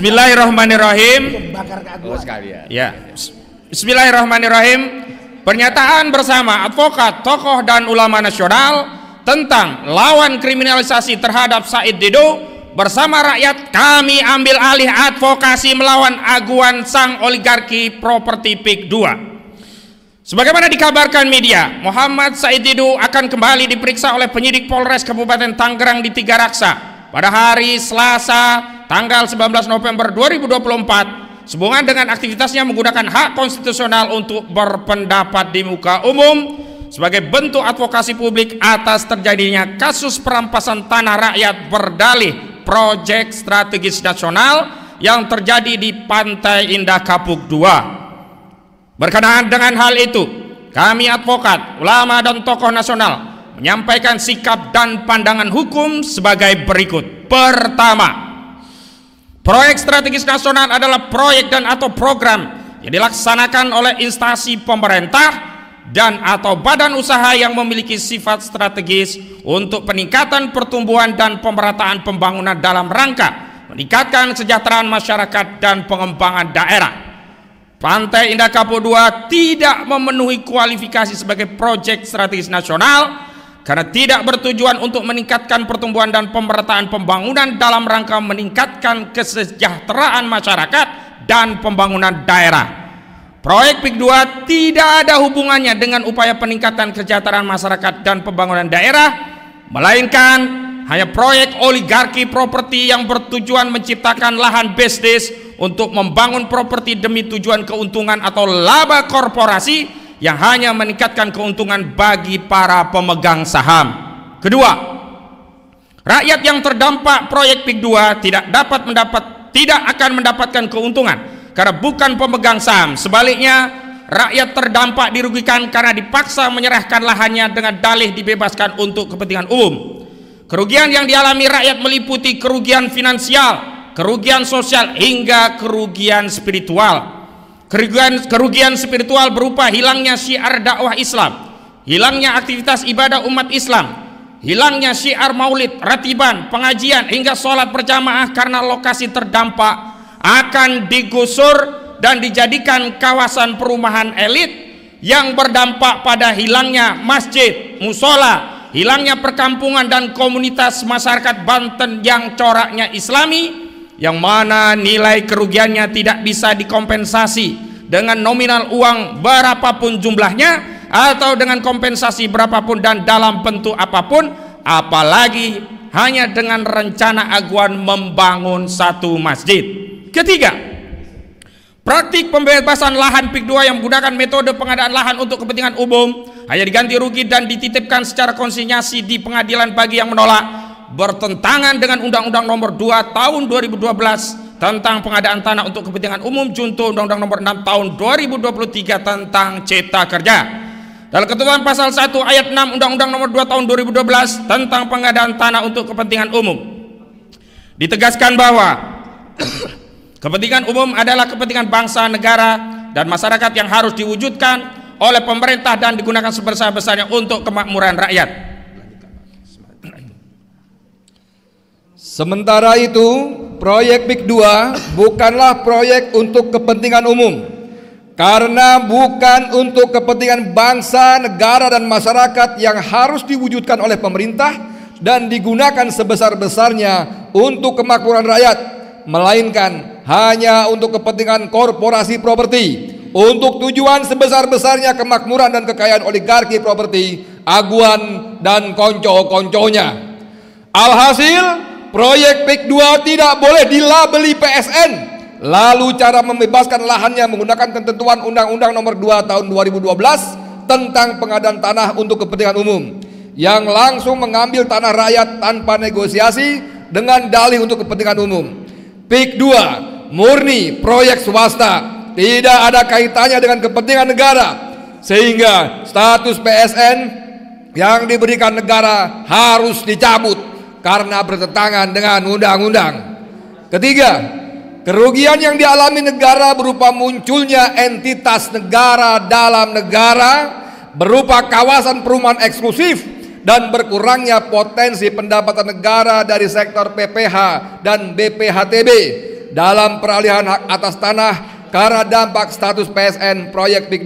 Bismillahirrahmanirrahim. Oh, sekalian. Ya. Bismillahirrahmanirrahim. Pernyataan bersama advokat, tokoh dan ulama nasional tentang lawan kriminalisasi terhadap Said Didu bersama rakyat kami ambil alih advokasi melawan aguan sang oligarki properti PIK 2. Sebagaimana dikabarkan media, Muhammad Said Didu akan kembali diperiksa oleh penyidik Polres Kabupaten Tangerang di Tiga Raksa pada hari Selasa tanggal 19 November 2024 sehubungan dengan aktivitasnya menggunakan hak konstitusional untuk berpendapat di muka umum sebagai bentuk advokasi publik atas terjadinya kasus perampasan tanah rakyat berdalih proyek strategis nasional yang terjadi di Pantai Indah Kapuk 2. Berkenaan dengan hal itu, kami advokat, ulama dan tokoh nasional menyampaikan sikap dan pandangan hukum sebagai berikut. Pertama, Proyek strategis nasional adalah proyek dan atau program yang dilaksanakan oleh instansi pemerintah dan atau badan usaha yang memiliki sifat strategis untuk peningkatan pertumbuhan dan pemerataan pembangunan dalam rangka meningkatkan kesejahteraan masyarakat dan pengembangan daerah. Pantai Indah Kapo II tidak memenuhi kualifikasi sebagai proyek strategis nasional karena tidak bertujuan untuk meningkatkan pertumbuhan dan pemerataan pembangunan dalam rangka meningkatkan kesejahteraan masyarakat dan pembangunan daerah. Proyek PIK 2 tidak ada hubungannya dengan upaya peningkatan kesejahteraan masyarakat dan pembangunan daerah, melainkan hanya proyek oligarki properti yang bertujuan menciptakan lahan bisnis untuk membangun properti demi tujuan keuntungan atau laba korporasi yang hanya meningkatkan keuntungan bagi para pemegang saham. Kedua, rakyat yang terdampak proyek PIK 2 tidak dapat mendapat tidak akan mendapatkan keuntungan karena bukan pemegang saham. Sebaliknya, rakyat terdampak dirugikan karena dipaksa menyerahkan lahannya dengan dalih dibebaskan untuk kepentingan umum. Kerugian yang dialami rakyat meliputi kerugian finansial, kerugian sosial hingga kerugian spiritual. Kerugian, kerugian spiritual berupa hilangnya syiar dakwah Islam, hilangnya aktivitas ibadah umat Islam, hilangnya syiar maulid, ratiban, pengajian hingga sholat berjamaah karena lokasi terdampak akan digusur dan dijadikan kawasan perumahan elit yang berdampak pada hilangnya masjid, musola, hilangnya perkampungan dan komunitas masyarakat Banten yang coraknya Islami, yang mana nilai kerugiannya tidak bisa dikompensasi dengan nominal uang berapapun jumlahnya atau dengan kompensasi berapapun dan dalam bentuk apapun apalagi hanya dengan rencana aguan membangun satu masjid ketiga praktik pembebasan lahan PIK 2 yang menggunakan metode pengadaan lahan untuk kepentingan umum hanya diganti rugi dan dititipkan secara konsinyasi di pengadilan bagi yang menolak bertentangan dengan Undang-Undang Nomor 2 Tahun 2012 tentang pengadaan tanah untuk kepentingan umum junto Undang-Undang Nomor 6 Tahun 2023 tentang Cipta Kerja. Dalam ketentuan pasal 1 ayat 6 Undang-Undang Nomor 2 Tahun 2012 tentang pengadaan tanah untuk kepentingan umum ditegaskan bahwa kepentingan umum adalah kepentingan bangsa, negara dan masyarakat yang harus diwujudkan oleh pemerintah dan digunakan sebesar-besarnya untuk kemakmuran rakyat. Sementara itu, proyek Big 2 bukanlah proyek untuk kepentingan umum karena bukan untuk kepentingan bangsa, negara dan masyarakat yang harus diwujudkan oleh pemerintah dan digunakan sebesar-besarnya untuk kemakmuran rakyat, melainkan hanya untuk kepentingan korporasi properti untuk tujuan sebesar-besarnya kemakmuran dan kekayaan oligarki properti, aguan dan konco-konconya. Alhasil, proyek PIK 2 tidak boleh dilabeli PSN. Lalu cara membebaskan lahannya menggunakan ketentuan Undang-Undang Nomor 2 Tahun 2012 tentang pengadaan tanah untuk kepentingan umum yang langsung mengambil tanah rakyat tanpa negosiasi dengan dalih untuk kepentingan umum. PIK 2 murni proyek swasta, tidak ada kaitannya dengan kepentingan negara. Sehingga status PSN yang diberikan negara harus dicabut karena bertentangan dengan undang-undang. Ketiga, kerugian yang dialami negara berupa munculnya entitas negara dalam negara berupa kawasan perumahan eksklusif dan berkurangnya potensi pendapatan negara dari sektor PPH dan BPHTB dalam peralihan hak atas tanah karena dampak status PSN proyek PIK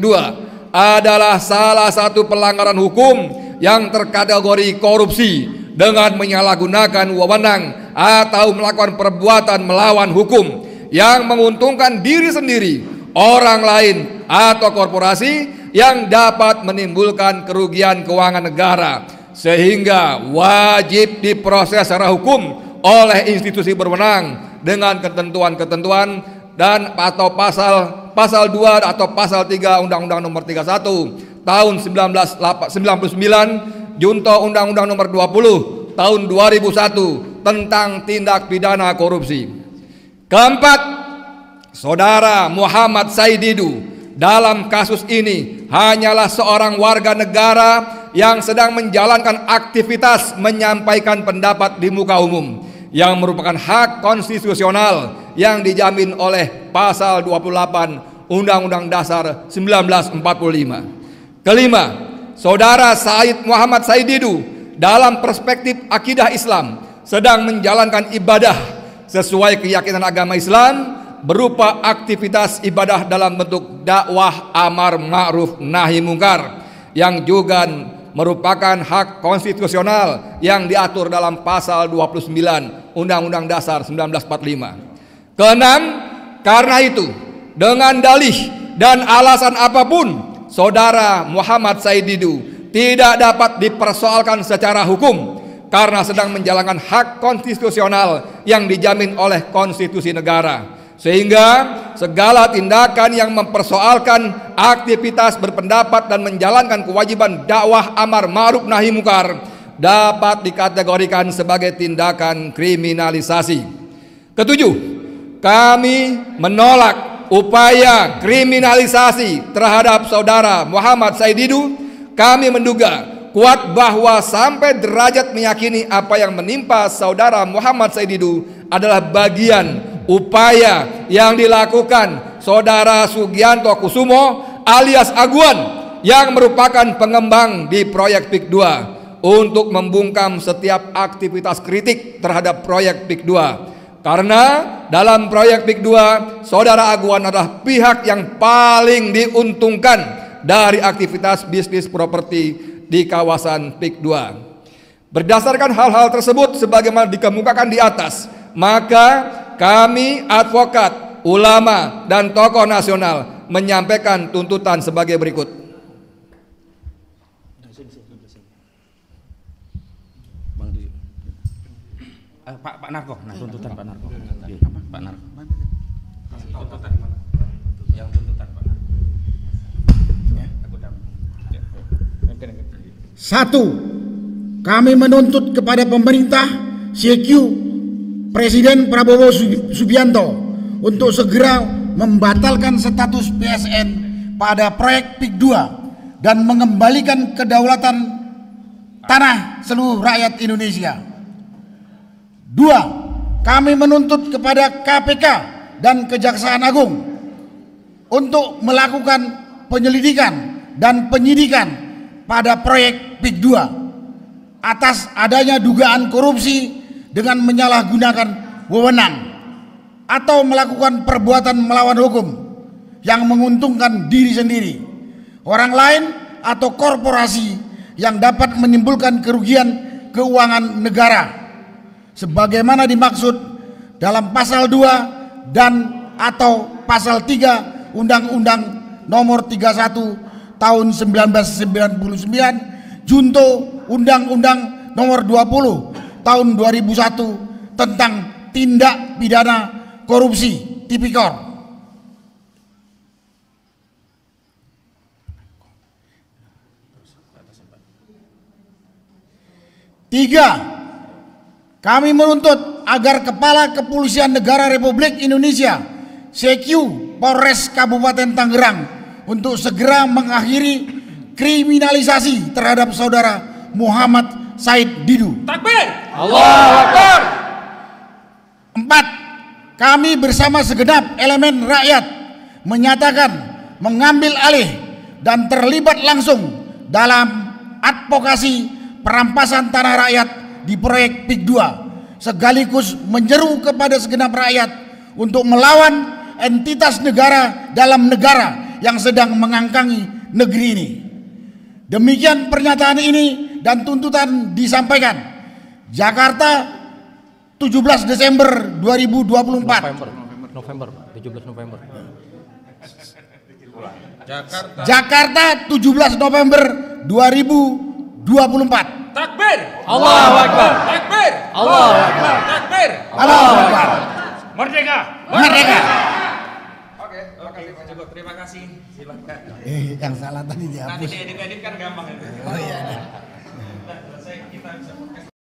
2 adalah salah satu pelanggaran hukum yang terkategori korupsi dengan menyalahgunakan wewenang atau melakukan perbuatan melawan hukum yang menguntungkan diri sendiri, orang lain, atau korporasi yang dapat menimbulkan kerugian keuangan negara sehingga wajib diproses secara hukum oleh institusi berwenang dengan ketentuan-ketentuan dan atau pasal pasal 2 atau pasal 3 Undang-Undang Nomor 31 tahun 1999 Junto Undang-Undang Nomor 20 Tahun 2001 tentang tindak pidana korupsi. Keempat, Saudara Muhammad Saididu dalam kasus ini hanyalah seorang warga negara yang sedang menjalankan aktivitas menyampaikan pendapat di muka umum yang merupakan hak konstitusional yang dijamin oleh pasal 28 Undang-Undang Dasar 1945. Kelima, saudara Said Muhammad Saididu dalam perspektif akidah Islam sedang menjalankan ibadah sesuai keyakinan agama Islam berupa aktivitas ibadah dalam bentuk dakwah amar ma'ruf nahi mungkar yang juga merupakan hak konstitusional yang diatur dalam pasal 29 Undang-Undang Dasar 1945. Keenam, karena itu dengan dalih dan alasan apapun saudara Muhammad Saididu tidak dapat dipersoalkan secara hukum karena sedang menjalankan hak konstitusional yang dijamin oleh konstitusi negara. Sehingga segala tindakan yang mempersoalkan aktivitas berpendapat dan menjalankan kewajiban dakwah amar ma'ruf nahi mukar dapat dikategorikan sebagai tindakan kriminalisasi. Ketujuh, kami menolak upaya kriminalisasi terhadap saudara Muhammad Saididu, kami menduga kuat bahwa sampai derajat meyakini apa yang menimpa saudara Muhammad Saididu adalah bagian upaya yang dilakukan saudara Sugianto Kusumo alias Aguan yang merupakan pengembang di proyek PIK 2 untuk membungkam setiap aktivitas kritik terhadap proyek PIK 2 karena dalam proyek PIK 2, Saudara Aguan adalah pihak yang paling diuntungkan dari aktivitas bisnis properti di kawasan PIK 2. Berdasarkan hal-hal tersebut sebagaimana dikemukakan di atas, maka kami advokat, ulama, dan tokoh nasional menyampaikan tuntutan sebagai berikut. Eh, Pak Pak Narko, nah tuntutan Pak Narko. Iya, iya, iya. Pak Narko. Tuntutan mana? Yang tuntutan Pak Narko. Ya, ya, oh. Satu, kami menuntut kepada pemerintah CQ Presiden Prabowo Subianto untuk segera membatalkan status PSN pada proyek PIK 2 dan mengembalikan kedaulatan tanah seluruh rakyat Indonesia. Dua, kami menuntut kepada KPK dan Kejaksaan Agung untuk melakukan penyelidikan dan penyidikan pada proyek PIK 2 atas adanya dugaan korupsi dengan menyalahgunakan wewenang atau melakukan perbuatan melawan hukum yang menguntungkan diri sendiri, orang lain atau korporasi yang dapat menimbulkan kerugian keuangan negara sebagaimana dimaksud dalam pasal 2 dan atau pasal 3 Undang-Undang Nomor 31 Tahun 1999 junto Undang-Undang Nomor 20 Tahun 2001 tentang tindak pidana korupsi tipikor. Tiga, kami menuntut agar Kepala Kepolisian Negara Republik Indonesia CQ Polres Kabupaten Tangerang untuk segera mengakhiri kriminalisasi terhadap saudara Muhammad Said Didu. Takbir. Allah Akbar. Empat, kami bersama segenap elemen rakyat menyatakan mengambil alih dan terlibat langsung dalam advokasi perampasan tanah rakyat di proyek PIK 2 sekaligus menyeru kepada segenap rakyat untuk melawan entitas negara dalam negara yang sedang mengangkangi negeri ini. Demikian pernyataan ini dan tuntutan disampaikan. Jakarta 17 Desember 2024. November, November, 17 November. Jakarta. Jakarta 17 November 2024. Takbir. Allah Akbar. Takbir. Allah Akbar. Takbir. Allahu Akbar. Merdeka. Merdeka. Oke, oke Pak Joko, terima kasih. Silakan. Eh, yang salah tadi dihapus. Nanti edit-edit kan gampang itu. Oh iya. Nah, selesai kita bisa